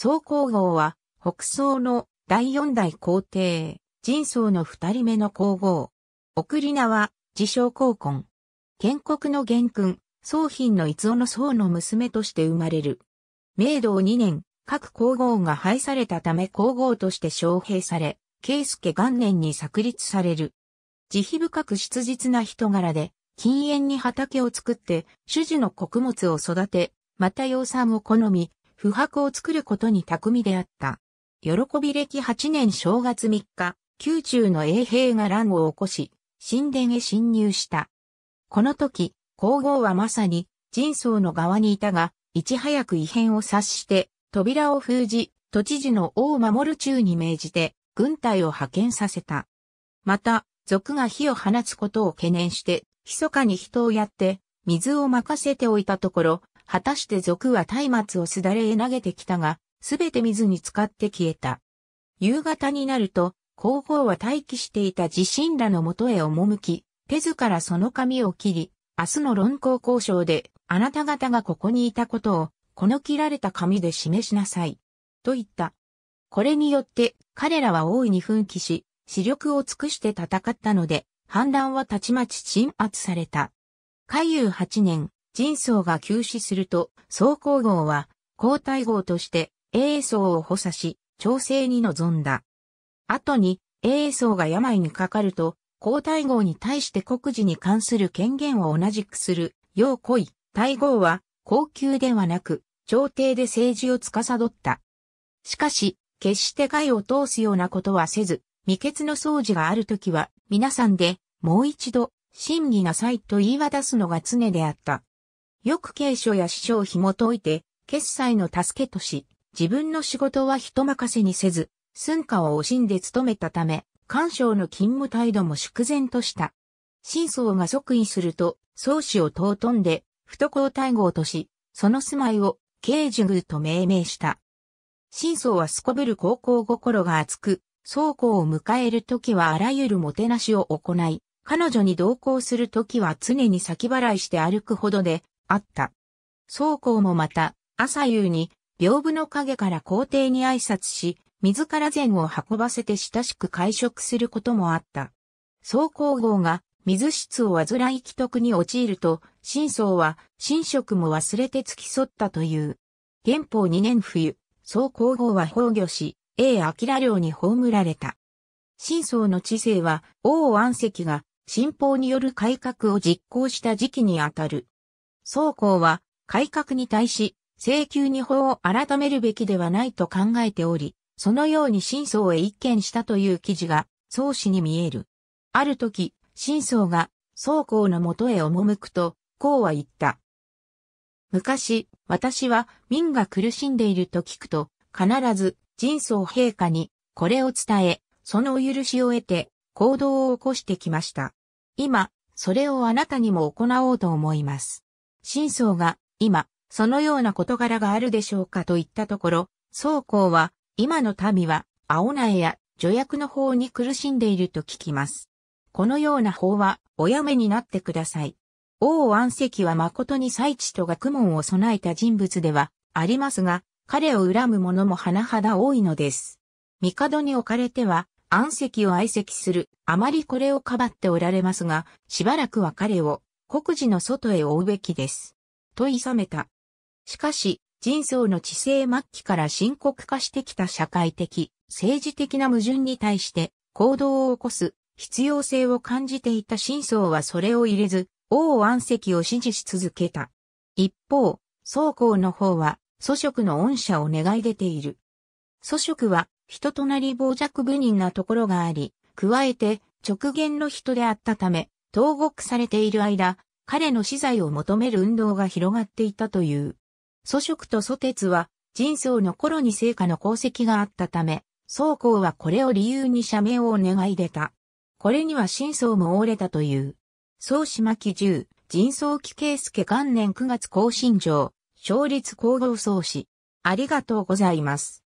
宋皇后は、北宋の第四代皇帝、人宗の二人目の皇后。送り名は、自称皇婚。建国の元君、宋品の逸尾の宋の娘として生まれる。明道二年、各皇后が廃されたため皇后として招聘され、慶介元年に作立される。慈悲深く質実な人柄で、禁煙に畑を作って、種々の穀物を育て、また養蚕を好み、不白を作ることに巧みであった。喜び歴8年正月3日、宮中の衛兵が乱を起こし、神殿へ侵入した。この時、皇后はまさに、人相の側にいたが、いち早く異変を察して、扉を封じ、都知事の王を守る中に命じて、軍隊を派遣させた。また、賊が火を放つことを懸念して、密かに人をやって、水を任せておいたところ、果たして賊は松明をすだれへ投げてきたが、すべて水に浸かって消えた。夕方になると、皇后は待機していた地震らのもとへ赴き、手図からその髪を切り、明日の論考交渉で、あなた方がここにいたことを、この切られた紙で示しなさい。と言った。これによって、彼らは大いに奮起し、視力を尽くして戦ったので、反乱はたちまち鎮圧された。海遊八年、人相が休止すると、総工号は、交代号として、英層を補佐し、調整に臨んだ。後に、英層が病にかかると、皇太后に対して国事に関する権限を同じくする、要故意、太后は、高級ではなく、朝廷で政治を司った。しかし、決して害を通すようなことはせず、未決の掃除があるときは、皆さんで、もう一度、審議なさいと言い渡すのが常であった。よく継承や師匠を紐解いて、決済の助けとし、自分の仕事は人任せにせず、寸下を惜しんで務めたため、官商の勤務態度も粛然とした。真相が即位すると、宗主を尊んで、不登校大号とし、その住まいを、慶寿宮と命名した。真相はすこぶる高校心が熱く、宗公を迎える時はあらゆるもてなしを行い、彼女に同行する時は常に先払いして歩くほどで、あった。宗公もまた、朝夕に、屏風の影から皇帝に挨拶し、自ら膳を運ばせて親しく会食することもあった。宗公号が水質を患い既得に陥ると、神宗は神職も忘れて付き添ったという。元宝2年冬、宗公号は崩御し、永明領に葬られた。神宗の知性は王安石が神宝による改革を実行した時期にあたる。総公は、改革に対し、請求に法を改めるべきではないと考えており、そのように真相へ一見したという記事が、創氏に見える。ある時、真相が、総方のもとへ赴くと、こうは言った。昔、私は民が苦しんでいると聞くと、必ず、人相陛下に、これを伝え、そのお許しを得て、行動を起こしてきました。今、それをあなたにも行おうと思います。真相が、今、そのような事柄があるでしょうかと言ったところ、宗公は、今の民は、青苗や助役の法に苦しんでいると聞きます。このような法は、おやめになってください。王安石は誠に祭地と学問を備えた人物ではありますが、彼を恨む者も甚だ多いのです。帝に置かれては、安石を愛席する、あまりこれをかばっておられますが、しばらくは彼を国事の外へ追うべきです。と諌めた。しかし、人相の知性末期から深刻化してきた社会的、政治的な矛盾に対して行動を起こす必要性を感じていた真相はそれを入れず、王安石を支持し続けた。一方、宗公の方は、祖職の恩赦を願い出ている。祖職は、人となり傍若無人なところがあり、加えて、直言の人であったため、投獄されている間、彼の資材を求める運動が広がっていたという。祖職と祖鉄は、人相の頃に成果の功績があったため、宗公はこれを理由に社名を願い出た。これには真相も折れたという。宗島木十、人相木圭介元年9月更新上、勝率皇后宗氏。ありがとうございます。